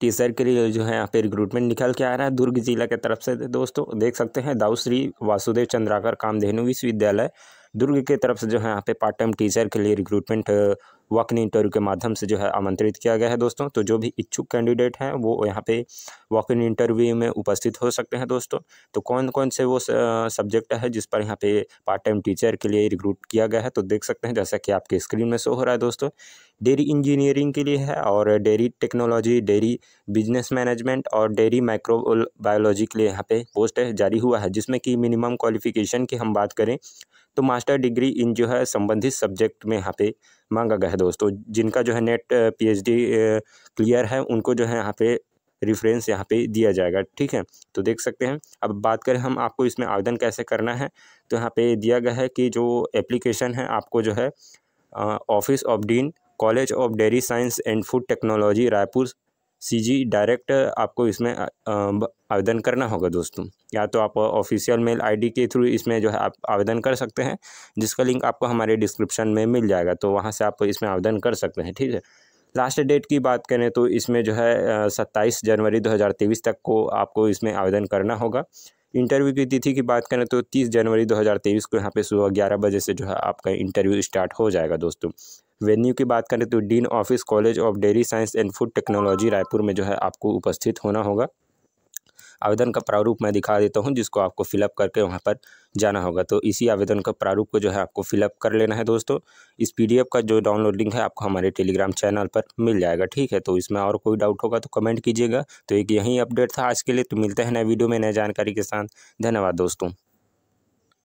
teacher के लिए जो है यहाँ पे रिक्रूटमेंट निकल के आ रहा है दुर्ग जिला के तरफ से दोस्तों देख सकते हैं दाऊश्री वासुदेव चंद्राकर कामधेनु विश्वविद्यालय दुर्ग के तरफ से जो है यहाँ पे पार्ट टाइम टीचर के लिए रिक्रूटमेंट वॉक इन इंटरव्यू के माध्यम से जो है आमंत्रित किया गया है दोस्तों तो जो भी इच्छुक कैंडिडेट हैं वो यहाँ पे वॉक इन इंटरव्यू में उपस्थित हो सकते हैं दोस्तों तो कौन कौन से वो सब्जेक्ट uh, है जिस पर यहाँ पे पार्ट टाइम टीचर के लिए रिक्रूट किया गया है तो देख सकते हैं जैसा कि आपके स्क्रीन में शो हो रहा है दोस्तों डेयरी इंजीनियरिंग के लिए है और dairy technology dairy business management और डेयरी बायोलॉजी के लिए यहाँ पे पोस्ट जारी हुआ है जिसमें कि मिनिमम क्वालिफिकेशन की हम बात करें तो मास्टर डिग्री इन जो है संबंधित सब्जेक्ट में यहाँ पे मांगा गया है दोस्तों जिनका जो है नेट पीएचडी क्लियर है उनको जो है यहाँ पे रेफरेंस यहाँ पे दिया जाएगा ठीक है तो देख सकते हैं अब बात करें हम आपको इसमें आवेदन कैसे करना है तो यहाँ पे दिया गया है कि जो एप्लीकेशन है आपको जो है office of dean college of dairy science and food technology Raipur CG direct आपको इसमें आवेदन करना होगा दोस्तों या तो आप ऑफिशियल मेल आईडी के थ्रू इसमें जो है आप आवेदन कर सकते हैं जिसका लिंक आपको हमारे डिस्क्रिप्शन में मिल जाएगा तो वहाँ से आप इसमें आवेदन कर सकते हैं ठीक है लास्ट डेट की बात करें तो इसमें जो है सत्ताईस जनवरी दो तक को आपको इसमें आवेदन करना होगा इंटरव्यू की तिथि की बात करें तो 30 जनवरी 2023 को यहाँ पे सुबह 11 बजे से जो है आपका इंटरव्यू स्टार्ट हो जाएगा दोस्तों वेन्यू की बात करें तो dean office college of dairy science and food technology Raipur में जो है आपको उपस्थित होना होगा आवेदन का प्रारूप मैं दिखा देता हूँ जिसको आपको फिलअप करके वहाँ पर जाना होगा तो इसी आवेदन का प्रारूप को जो है आपको फिलअप कर लेना है दोस्तों इस पीडीएफ का जो डाउनलोड लिंक है आपको हमारे टेलीग्राम चैनल पर मिल जाएगा ठीक है तो इसमें और कोई डाउट होगा तो कमेंट कीजिएगा तो एक यही अपडेट था आज के लिए तो मिलते हैं नए वीडियो में नए जानकारी के साथ धन्यवाद दोस्तों